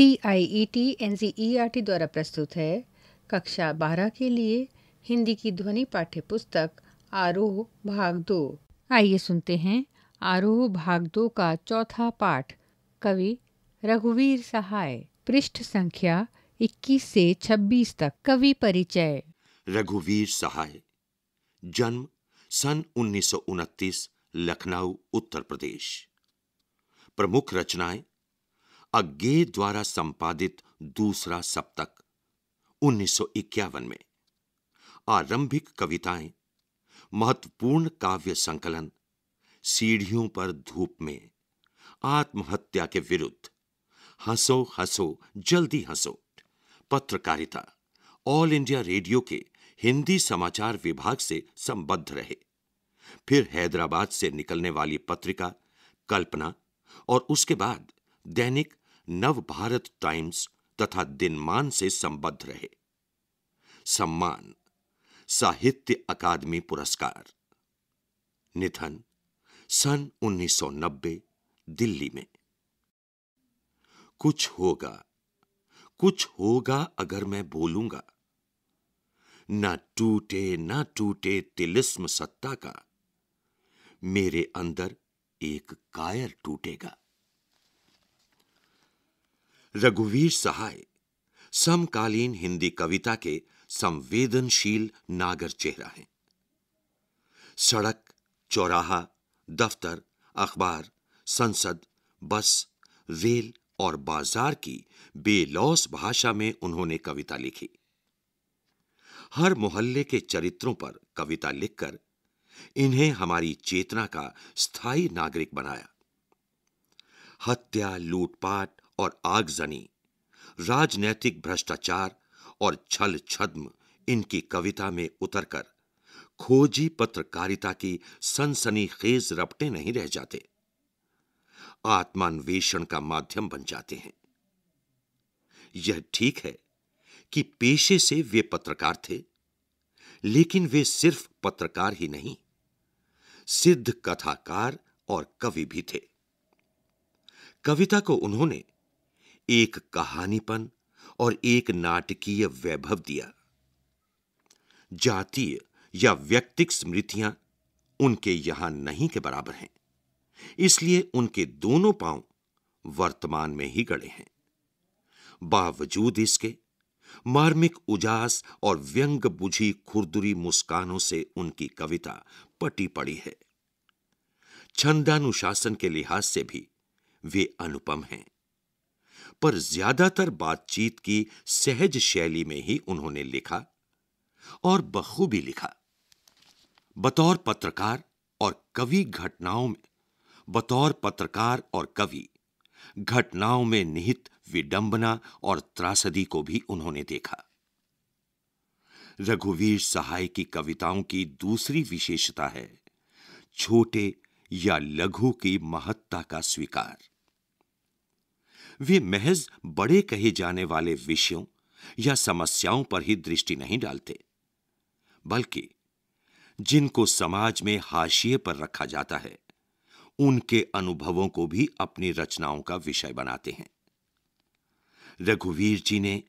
C I E T N G E R T द्वारा प्रस्तुत है कक्षा बारह के लिए हिंदी की ध्वनि पाठ्य पुस्तक आरोह भाग दो आइए सुनते हैं आरोह भाग दो का चौथा पाठ कवि रघुवीर सहाय पृष्ठ संख्या 21 से 26 तक कवि परिचय रघुवीर सहाय जन्म सन उन्नीस लखनऊ उत्तर प्रदेश प्रमुख रचनाएं अज्ञे द्वारा संपादित दूसरा सप्तक उन्नीस में आरंभिक कविताएं महत्वपूर्ण काव्य संकलन सीढ़ियों पर धूप में आत्महत्या के विरुद्ध हंसो हंसो जल्दी हंसो पत्रकारिता ऑल इंडिया रेडियो के हिंदी समाचार विभाग से संबद्ध रहे फिर हैदराबाद से निकलने वाली पत्रिका कल्पना और उसके बाद दैनिक नवभारत टाइम्स तथा दिनमान से संबद्ध रहे सम्मान साहित्य अकादमी पुरस्कार निधन सन 1990 दिल्ली में कुछ होगा कुछ होगा अगर मैं बोलूंगा ना टूटे ना टूटे तिलिस्म सत्ता का मेरे अंदर एक कायर टूटेगा रघुवीर सहाय समकालीन हिंदी कविता के संवेदनशील नागर चेहरा हैं सड़क चौराहा दफ्तर अखबार संसद बस रेल और बाजार की बेलौस भाषा में उन्होंने कविता लिखी हर मोहल्ले के चरित्रों पर कविता लिखकर इन्हें हमारी चेतना का स्थायी नागरिक बनाया हत्या लूटपाट और आगजनी राजनैतिक भ्रष्टाचार और छल छद्म इनकी कविता में उतरकर खोजी पत्रकारिता की सनसनी खेज रपटे नहीं रह जाते आत्मान्वेषण का माध्यम बन जाते हैं यह ठीक है कि पेशे से वे पत्रकार थे लेकिन वे सिर्फ पत्रकार ही नहीं सिद्ध कथाकार और कवि भी थे कविता को उन्होंने एक कहानीपन और एक नाटकीय वैभव दिया जातीय या व्यक्तिक स्मृतियां उनके यहां नहीं के बराबर हैं इसलिए उनके दोनों पांव वर्तमान में ही गड़े हैं बावजूद इसके मार्मिक उजास और व्यंग बुझी खुरदुरी मुस्कानों से उनकी कविता पटी पड़ी है छंदानुशासन के लिहाज से भी वे अनुपम हैं पर ज्यादातर बातचीत की सहज शैली में ही उन्होंने लिखा और बखूबी लिखा बतौर पत्रकार और कवि घटनाओं में बतौर पत्रकार और कवि घटनाओं में निहित विडंबना और त्रासदी को भी उन्होंने देखा रघुवीर सहाय की कविताओं की दूसरी विशेषता है छोटे या लघु की महत्ता का स्वीकार वे महज बड़े कहे जाने वाले विषयों या समस्याओं पर ही दृष्टि नहीं डालते बल्कि जिनको समाज में हाशिए पर रखा जाता है उनके अनुभवों को भी अपनी रचनाओं का विषय बनाते हैं रघुवीर जी ने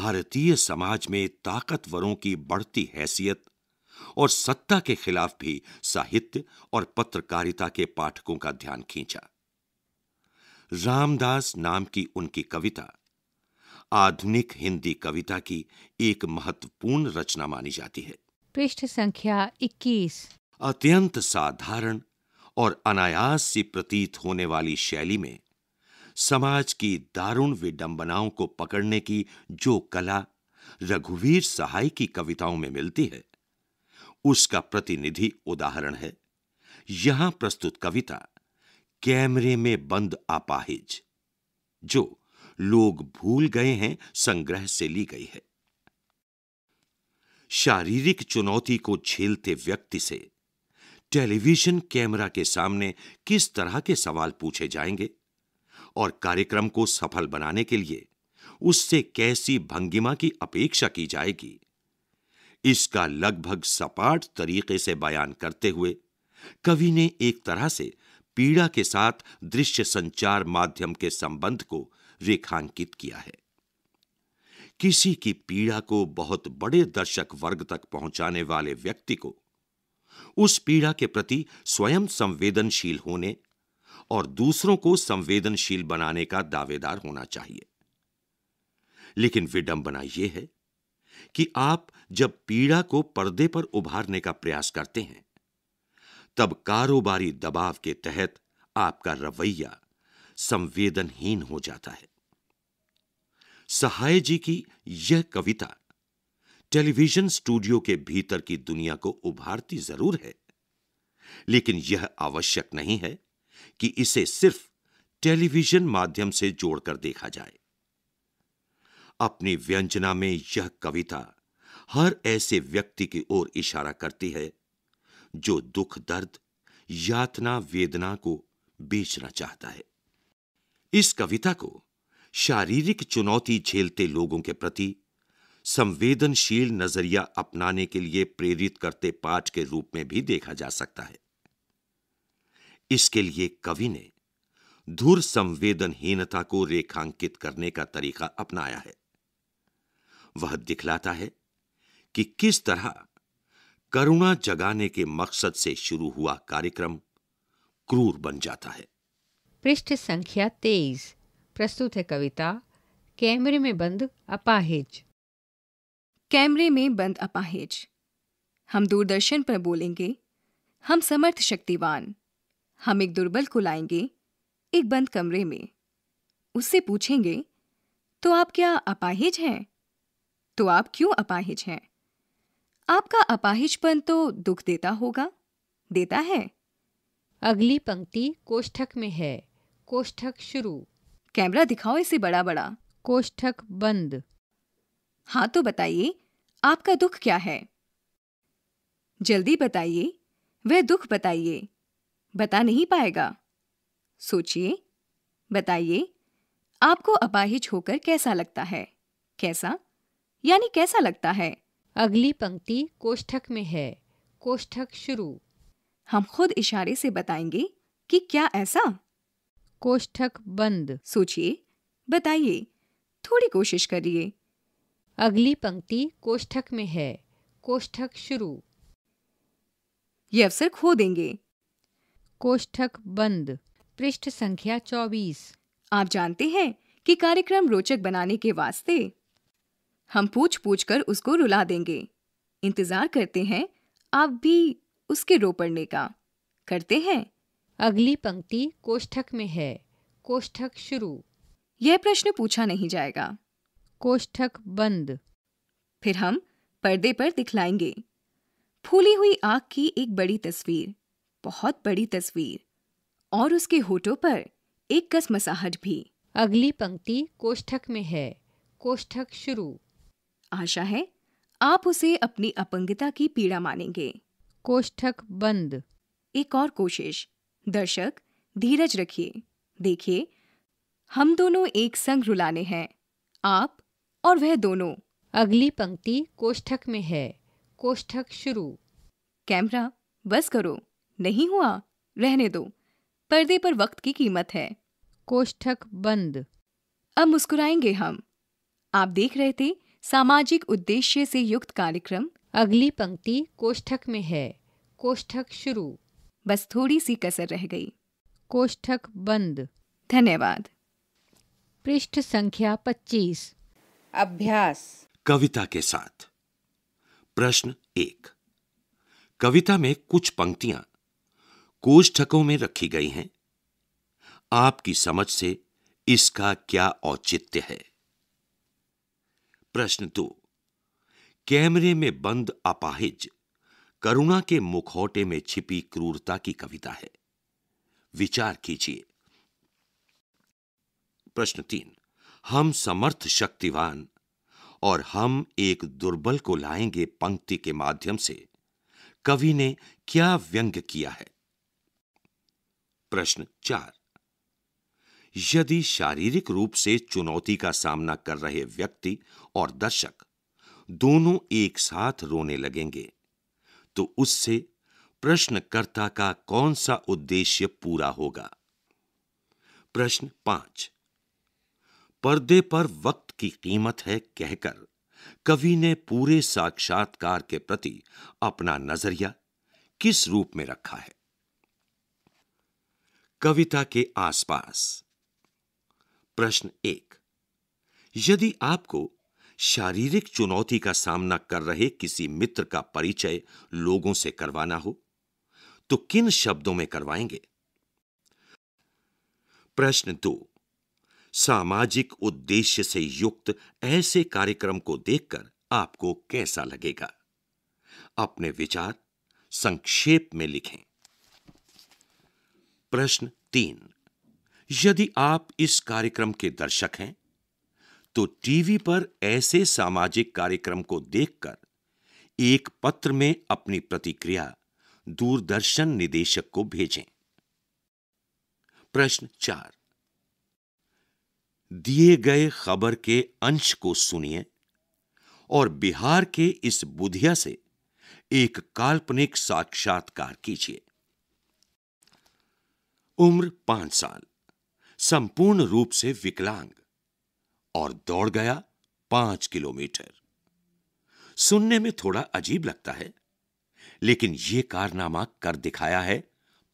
भारतीय समाज में ताकतवरों की बढ़ती हैसियत और सत्ता के खिलाफ भी साहित्य और पत्रकारिता के पाठकों का ध्यान खींचा रामदास नाम की उनकी कविता आधुनिक हिंदी कविता की एक महत्वपूर्ण रचना मानी जाती है पृष्ठ संख्या 21 अत्यंत साधारण और अनायास से प्रतीत होने वाली शैली में समाज की दारुण विडंबनाओं को पकड़ने की जो कला रघुवीर सहाय की कविताओं में मिलती है उसका प्रतिनिधि उदाहरण है यहां प्रस्तुत कविता कैमरे में बंद आपाहिज जो लोग भूल गए हैं संग्रह से ली गई है शारीरिक चुनौती को झेलते व्यक्ति से टेलीविजन कैमरा के सामने किस तरह के सवाल पूछे जाएंगे और कार्यक्रम को सफल बनाने के लिए उससे कैसी भंगिमा की अपेक्षा की जाएगी इसका लगभग सपाट तरीके से बयान करते हुए कवि ने एक तरह से पीड़ा के साथ दृश्य संचार माध्यम के संबंध को रेखांकित किया है किसी की पीड़ा को बहुत बड़े दर्शक वर्ग तक पहुंचाने वाले व्यक्ति को उस पीड़ा के प्रति स्वयं संवेदनशील होने और दूसरों को संवेदनशील बनाने का दावेदार होना चाहिए लेकिन विडंबना यह है कि आप जब पीड़ा को पर्दे पर उभारने का प्रयास करते हैं तब कारोबारी दबाव के तहत आपका रवैया संवेदनहीन हो जाता है सहाय जी की यह कविता टेलीविजन स्टूडियो के भीतर की दुनिया को उभारती जरूर है लेकिन यह आवश्यक नहीं है कि इसे सिर्फ टेलीविजन माध्यम से जोड़कर देखा जाए अपनी व्यंजना में यह कविता हर ऐसे व्यक्ति की ओर इशारा करती है जो दुख दर्द यातना वेदना को बेचना चाहता है इस कविता को शारीरिक चुनौती झेलते लोगों के प्रति संवेदनशील नजरिया अपनाने के लिए प्रेरित करते पाठ के रूप में भी देखा जा सकता है इसके लिए कवि ने धुर संवेदनहीनता को रेखांकित करने का तरीका अपनाया है वह दिखलाता है कि किस तरह करुणा जगाने के मकसद से शुरू हुआ कार्यक्रम क्रूर बन जाता है पृष्ठ संख्या तेईस प्रस्तुत है कविता कैमरे में बंद अपाहिज कैमरे में बंद अपाहिज हम दूरदर्शन पर बोलेंगे हम समर्थ शक्तिवान हम एक दुर्बल को लाएंगे एक बंद कमरे में उससे पूछेंगे तो आप क्या अपाहिज हैं तो आप क्यों अपाहिज हैं आपका अपाहिजपन तो दुख देता होगा देता है अगली पंक्ति कोष्ठक में है कोष्ठक शुरू कैमरा दिखाओ इसे बड़ा बड़ा कोष्ठक बंद हाँ तो बताइए आपका दुख क्या है जल्दी बताइए वह दुख बताइए बता नहीं पाएगा सोचिए बताइए आपको अपाहिज होकर कैसा लगता है कैसा यानी कैसा लगता है अगली पंक्ति कोष्ठक में है कोष्ठक शुरू हम खुद इशारे से बताएंगे कि क्या ऐसा कोष्ठक बंद सोचिए बताइए थोड़ी कोशिश करिए अगली पंक्ति कोष्ठक में है कोष्ठक शुरू ये अवसर खो देंगे कोष्ठक बंद पृष्ठ संख्या 24 आप जानते हैं कि कार्यक्रम रोचक बनाने के वास्ते हम पूछ पूछ कर उसको रुला देंगे इंतजार करते हैं आप भी उसके रो पड़ने का करते हैं अगली पंक्ति कोष्ठक में है कोष्ठक शुरू यह प्रश्न पूछा नहीं जाएगा कोष्ठक बंद फिर हम पर्दे पर दिखलाएंगे फूली हुई आग की एक बड़ी तस्वीर बहुत बड़ी तस्वीर और उसके होठों पर एक कस मसाहट भी अगली पंक्ति कोष्ठक में है कोष्ठक शुरू आशा है आप उसे अपनी अपंगता की पीड़ा मानेंगे कोष्ठक बंद एक और कोशिश दर्शक धीरज रखिए देखिए हम दोनों एक संग रुलाने हैं आप और वह दोनों अगली पंक्ति कोष्ठक में है कोष्ठक शुरू कैमरा बस करो नहीं हुआ रहने दो पर्दे पर वक्त की कीमत है कोष्ठक बंद अब मुस्कुराएंगे हम आप देख रहे थे सामाजिक उद्देश्य से युक्त कार्यक्रम अगली पंक्ति कोष्ठक में है कोष्ठक शुरू बस थोड़ी सी कसर रह गई कोष्ठक बंद धन्यवाद पृष्ठ संख्या 25 अभ्यास कविता के साथ प्रश्न एक कविता में कुछ पंक्तियां कोष्ठकों में रखी गई हैं आपकी समझ से इसका क्या औचित्य है प्रश्न दो कैमरे में बंद अपाहिज करुणा के मुखौटे में छिपी क्रूरता की कविता है विचार कीजिए प्रश्न तीन हम समर्थ शक्तिवान और हम एक दुर्बल को लाएंगे पंक्ति के माध्यम से कवि ने क्या व्यंग किया है प्रश्न चार यदि शारीरिक रूप से चुनौती का सामना कर रहे व्यक्ति और दर्शक दोनों एक साथ रोने लगेंगे तो उससे प्रश्नकर्ता का कौन सा उद्देश्य पूरा होगा प्रश्न पांच पर्दे पर वक्त की कीमत है कहकर कवि ने पूरे साक्षात्कार के प्रति अपना नजरिया किस रूप में रखा है कविता के आसपास प्रश्न एक यदि आपको शारीरिक चुनौती का सामना कर रहे किसी मित्र का परिचय लोगों से करवाना हो तो किन शब्दों में करवाएंगे प्रश्न दो सामाजिक उद्देश्य से युक्त ऐसे कार्यक्रम को देखकर आपको कैसा लगेगा अपने विचार संक्षेप में लिखें प्रश्न तीन यदि आप इस कार्यक्रम के दर्शक हैं तो टीवी पर ऐसे सामाजिक कार्यक्रम को देखकर एक पत्र में अपनी प्रतिक्रिया दूरदर्शन निदेशक को भेजें प्रश्न चार दिए गए खबर के अंश को सुनिए और बिहार के इस बुधिया से एक काल्पनिक साक्षात्कार कीजिए उम्र पांच साल संपूर्ण रूप से विकलांग और दौड़ गया पांच किलोमीटर सुनने में थोड़ा अजीब लगता है लेकिन यह कारनामा कर दिखाया है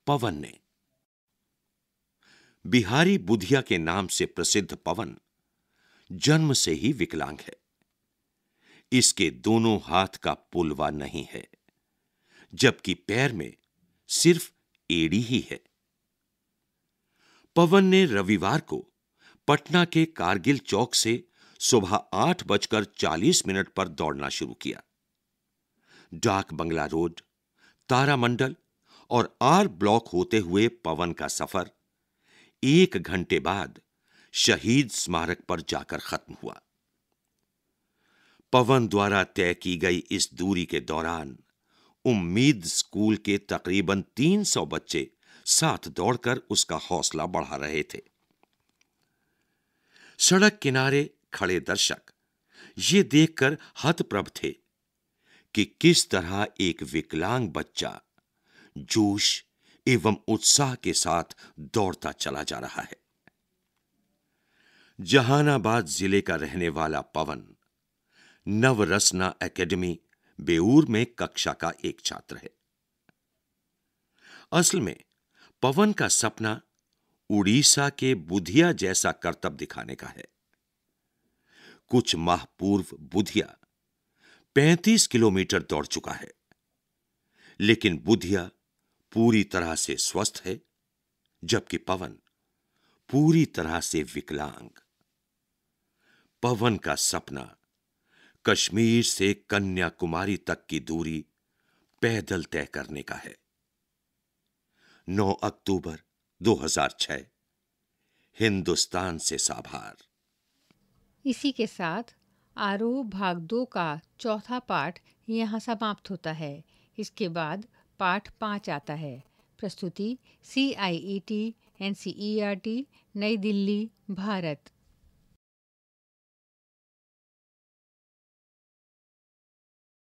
पवन ने बिहारी बुधिया के नाम से प्रसिद्ध पवन जन्म से ही विकलांग है इसके दोनों हाथ का पुलवा नहीं है जबकि पैर में सिर्फ एड़ी ही है पवन ने रविवार को पटना के कारगिल चौक से सुबह आठ बजकर चालीस मिनट पर दौड़ना शुरू किया डाक बंगला रोड तारामंडल और आर ब्लॉक होते हुए पवन का सफर एक घंटे बाद शहीद स्मारक पर जाकर खत्म हुआ पवन द्वारा तय की गई इस दूरी के दौरान उम्मीद स्कूल के तकरीबन 300 बच्चे साथ दौड़कर उसका हौसला बढ़ा रहे थे सड़क किनारे खड़े दर्शक ये देखकर हतप्रभ थे कि किस तरह एक विकलांग बच्चा जोश एवं उत्साह के साथ दौड़ता चला जा रहा है जहानाबाद जिले का रहने वाला पवन नवरसना एकेडमी बेऊर में कक्षा का एक छात्र है असल में पवन का सपना उड़ीसा के बुधिया जैसा कर्तव्य दिखाने का है कुछ माह पूर्व बुधिया 35 किलोमीटर दौड़ चुका है लेकिन बुधिया पूरी तरह से स्वस्थ है जबकि पवन पूरी तरह से विकलांग पवन का सपना कश्मीर से कन्याकुमारी तक की दूरी पैदल तय करने का है 9 अक्टूबर 2006 हिंदुस्तान से साभार इसी के साथ आरोह भाग दो का चौथा पाठ यहाँ समाप्त होता है इसके बाद पाठ पाँच आता है प्रस्तुति C I E T N C E R T New Delhi Bharat